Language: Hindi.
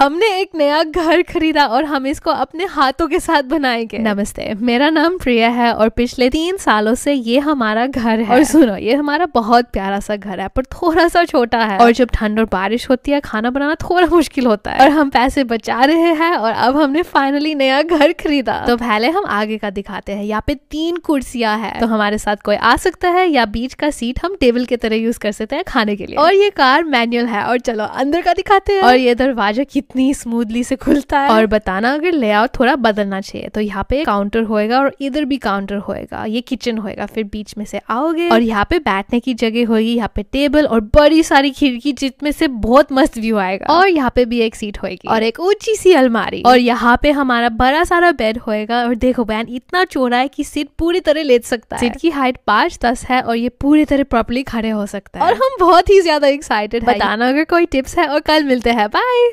हमने एक नया घर खरीदा और हम इसको अपने हाथों के साथ बनाएंगे नमस्ते मेरा नाम प्रिया है और पिछले तीन सालों से ये हमारा घर है और सुनो ये हमारा बहुत प्यारा सा घर है पर थोड़ा सा छोटा है और जब ठंड और बारिश होती है खाना बनाना थोड़ा मुश्किल होता है और हम पैसे बचा रहे हैं और अब हमने फाइनली नया घर खरीदा तो पहले हम आगे का दिखाते हैं यहाँ पे तीन कुर्सियां है तो हमारे साथ कोई आ सकता है या बीच का सीट हम टेबल की तरह यूज कर सकते हैं खाने के लिए और ये कार मैनुअल है और चलो अंदर का दिखाते हैं और ये दरवाजा कितना कितनी स्मूथली से खुलता है और बताना अगर लेआउट थोड़ा बदलना चाहिए तो यहाँ पे काउंटर होएगा और इधर भी काउंटर होएगा ये किचन होएगा फिर बीच में से आओगे और यहाँ पे बैठने की जगह होगी यहाँ पे टेबल और बड़ी सारी खिड़की जिसमें से बहुत मस्त व्यू आएगा और यहाँ पे भी एक सीट होगी और एक ऊंची सी अलमारी और यहाँ पे हमारा बड़ा सारा बेड होएगा और देखो बहन इतना चौड़ा है की सीट पूरी तरह ले सकता है सीट की हाइट पांच दस है और ये पूरी तरह प्रॉपरली खड़े हो सकता है और हम बहुत ही ज्यादा एक्साइटेड बताना अगर कोई टिप्स है और कल मिलते हैं बाय